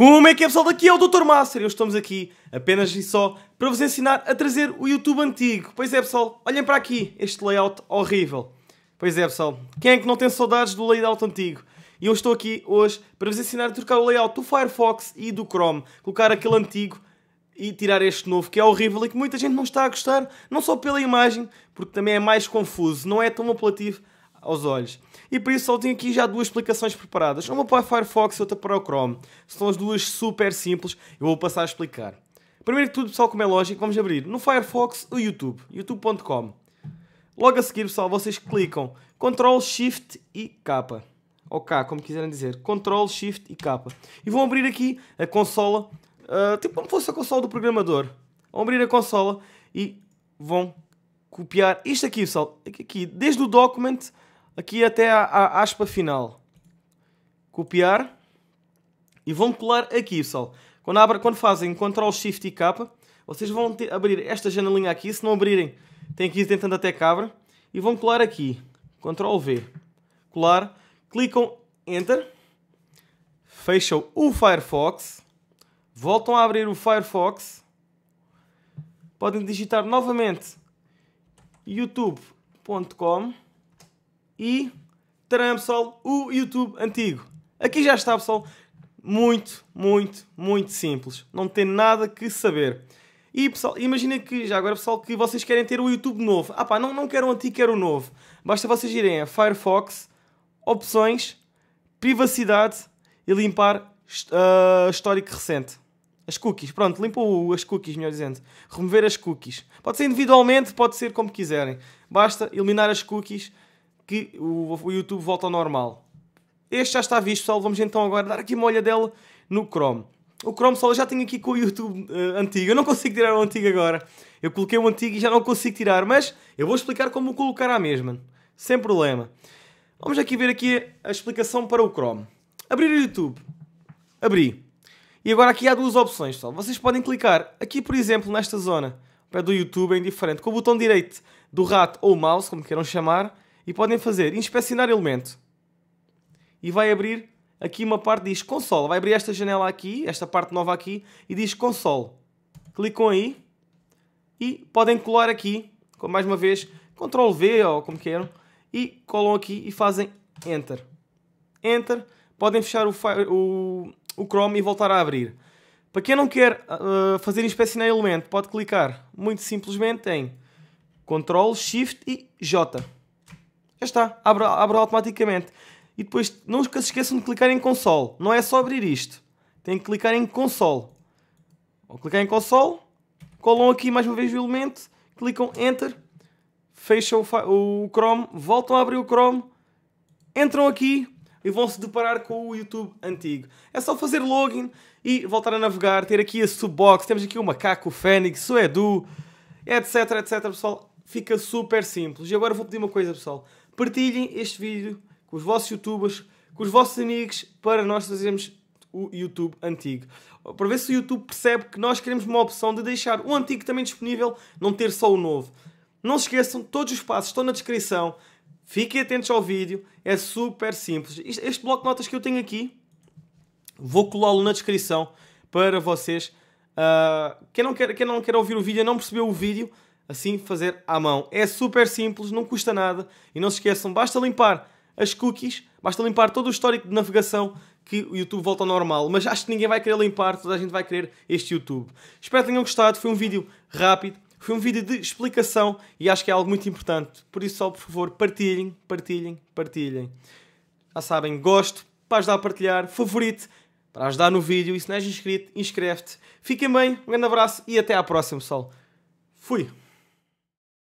Como é que é pessoal? Daqui é o Dr. Master e hoje estamos aqui apenas e só para vos ensinar a trazer o YouTube antigo. Pois é pessoal, olhem para aqui este layout horrível. Pois é pessoal, quem é que não tem saudades do layout antigo? E eu estou aqui hoje para vos ensinar a trocar o layout do Firefox e do Chrome. Colocar aquele antigo e tirar este novo que é horrível e que muita gente não está a gostar, não só pela imagem, porque também é mais confuso, não é tão apelativo aos olhos. E por isso só tenho aqui já duas explicações preparadas, uma para o Firefox e outra para o Chrome. São as duas super simples, eu vou passar a explicar. Primeiro que tudo, pessoal, como é lógico, vamos abrir no Firefox o YouTube, youtube.com. Logo a seguir, pessoal, vocês clicam Ctrl, Shift e K. Ou K, como quiserem dizer. Ctrl, Shift e K. E vão abrir aqui a consola, uh, tipo como fosse a consola do programador. Vão abrir a consola e vão copiar isto aqui, pessoal. Aqui, desde o document aqui até a à aspa final. Copiar. E vão colar aqui, pessoal. Quando, abrem, quando fazem Ctrl Shift e K, vocês vão ter, abrir esta janelinha aqui. Se não abrirem, tem que ir tentando até cabra. E vão colar aqui. Ctrl V. Colar. Clicam Enter. Fecham o Firefox. Voltam a abrir o Firefox. Podem digitar novamente youtube.com e terão pessoal, o YouTube antigo. Aqui já está pessoal, muito, muito, muito simples. Não tem nada que saber. E pessoal, imagina que já agora pessoal que vocês querem ter o YouTube novo. Ah pá, não, não quero o antigo, quero o novo. Basta vocês irem a Firefox, opções, privacidade e limpar uh, histórico recente. As cookies, pronto, limpou as cookies, melhor dizendo. Remover as cookies. Pode ser individualmente, pode ser como quiserem. Basta eliminar as cookies que o, o YouTube volta ao normal. Este já está visto, pessoal. Vamos então agora dar aqui uma olhadela no Chrome. O Chrome, pessoal, eu já tenho aqui com o YouTube uh, antigo. Eu não consigo tirar o antigo agora. Eu coloquei o antigo e já não consigo tirar, mas eu vou explicar como colocar à mesma. Sem problema. Vamos aqui ver aqui a explicação para o Chrome. Abrir o YouTube. Abri. E agora aqui há duas opções, pessoal. Vocês podem clicar aqui, por exemplo, nesta zona, do YouTube, é indiferente, com o botão direito do rato ou mouse, como queiram chamar, e podem fazer inspecionar elemento. E vai abrir aqui uma parte diz console. Vai abrir esta janela aqui, esta parte nova aqui, e diz console. Clicam aí e podem colar aqui, com mais uma vez, Ctrl V ou como queiram, e colam aqui e fazem Enter. Enter. Podem fechar o, o, o Chrome e voltar a abrir. Para quem não quer uh, fazer inspecionar elemento, pode clicar muito simplesmente em Ctrl, Shift e J. Já está, abre, abre automaticamente. E depois nunca se esqueçam de clicar em console. Não é só abrir isto. Tem que clicar em console. Vão clicar em console, colam aqui mais uma vez o elemento, clicam enter, fecham o, o Chrome, voltam a abrir o Chrome, entram aqui e vão se deparar com o YouTube antigo. É só fazer login e voltar a navegar, ter aqui a subbox, temos aqui o Macaco, o Fênix, o Edu, etc, etc, pessoal. Fica super simples. E agora vou pedir uma coisa, pessoal. Partilhem este vídeo com os vossos youtubers, com os vossos amigos, para nós fazermos o YouTube antigo. Para ver se o YouTube percebe que nós queremos uma opção de deixar o antigo também disponível, não ter só o novo. Não se esqueçam, todos os passos estão na descrição. Fiquem atentos ao vídeo, é super simples. Este bloco de notas que eu tenho aqui, vou colá-lo na descrição para vocês. Uh, quem, não quer, quem não quer ouvir o vídeo não percebeu o vídeo, assim fazer à mão. É super simples, não custa nada e não se esqueçam, basta limpar as cookies, basta limpar todo o histórico de navegação que o YouTube volta ao normal. Mas acho que ninguém vai querer limpar, toda a gente vai querer este YouTube. Espero que tenham gostado, foi um vídeo rápido, foi um vídeo de explicação e acho que é algo muito importante. Por isso, só por favor, partilhem, partilhem, partilhem. Já sabem, gosto para ajudar a partilhar, favorite para ajudar no vídeo e se não és inscrito, inscreve-te. Fiquem bem, um grande abraço e até à próxima, pessoal. Fui!